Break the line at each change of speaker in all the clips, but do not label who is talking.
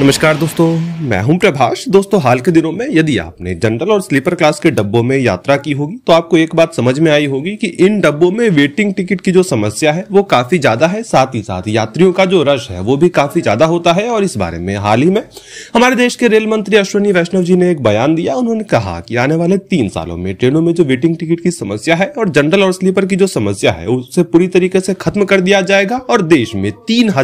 नमस्कार दोस्तों मैं हूं प्रभाष दोस्तों हाल के दिनों में यदि आपने जनरल और स्लीपर क्लास के डब्बों में यात्रा की होगी तो आपको एक बात समझ में आई होगी कि इन डब्बों में वेटिंग टिकट की जो समस्या है वो काफी ज्यादा है साथ ही साथ यात्रियों का जो रश है वो भी काफी ज्यादा होता है और इस बारे में हाल ही में हमारे देश के रेल मंत्री अश्विनी वैष्णव जी ने एक बयान दिया उन्होंने कहा कि आने वाले तीन सालों में ट्रेनों में जो वेटिंग टिकट की समस्या है और जनरल और स्लीपर की जो समस्या है उसे पूरी तरीके से खत्म कर दिया जाएगा और देश में तीन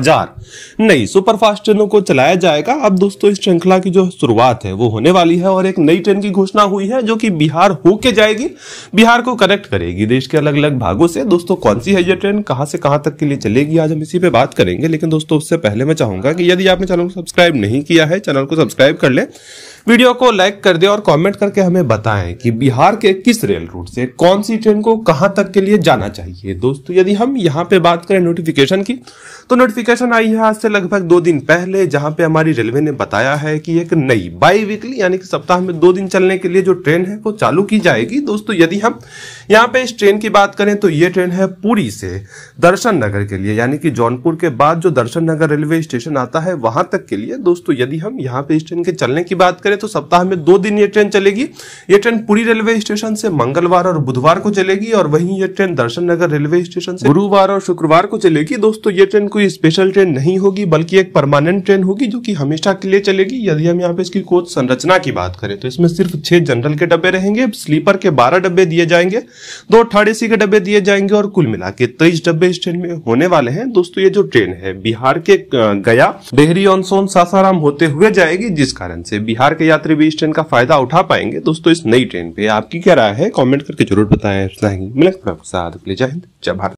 नई सुपरफास्ट ट्रेनों को चलाया जाएगा जाएगा अब दोस्तों इस श्रृंखला की जो शुरुआत है वो होने वाली है और एक नई ट्रेन की घोषणा हुई है जो कि बिहार होके जाएगी बिहार को कनेक्ट करेगी देश के अलग अलग भागों से दोस्तों कौन सी है ये ट्रेन कहाँ से कहाँ तक के लिए चलेगी आज हम इसी पे बात करेंगे लेकिन दोस्तों उससे पहले मैं चाहूंगा कि यदि आपने चैनल को सब्सक्राइब नहीं किया है चैनल को सब्सक्राइब कर लें वीडियो को लाइक कर दें और कमेंट करके हमें बताएं कि बिहार के किस रेल रूट से कौन सी ट्रेन को कहां तक के लिए जाना चाहिए दोस्तों यदि हम यहां पे बात करें नोटिफिकेशन की तो नोटिफिकेशन आई है आज से लगभग दो दिन पहले जहां पे हमारी रेलवे ने बताया है कि एक नई बाई वीकली यानी कि सप्ताह में दो दिन चलने के लिए जो ट्रेन है वो चालू की जाएगी दोस्तों यदि हम यहाँ पे इस ट्रेन की बात करें तो ये ट्रेन है पूरी से दर्शन नगर के लिए यानी कि जौनपुर के बाद जो दर्शन नगर रेलवे स्टेशन आता है वहां तक के लिए दोस्तों यदि हम यहाँ पे इस ट्रेन के चलने की बात करें करें तो सप्ताह में दो दिन ये ट्रेन चलेगी ये ट्रेन पूरी रेलवे स्टेशन से मंगलवार और बुधवार को चलेगी और वहीं ये train Darshan Nagar railway station से गुरुवार और शुक्रवार को चलेगी दोस्तों ये ट्रेन कोई स्पेशल ट्रेन नहीं होगी बल्कि एक परमानेंट ट्रेन होगी जो की हमेशा के लिए चलेगी यदि हम यहाँ पे इसकी कोच संरचना की बात करें तो इसमें सिर्फ छह जनरल के डब्बे रहेंगे स्लीपर के बारह डब्बे दिए जाएंगे दो थर्ड एसी के डब्बे दिए जाएंगे और कुल मिला के डब्बे इस ट्रेन में होने वाले हैं दोस्तों ये जो ट्रेन है बिहार के गया डेहरी ऑन सोन सासाराम होते हुए जाएगी जिस कारण से बिहार के यात्री भी इस ट्रेन का फायदा उठा पाएंगे दोस्तों इस नई ट्रेन पे आपकी क्या राय है कमेंट करके जरूर बताएं मिलकर जय हिंद जय भारत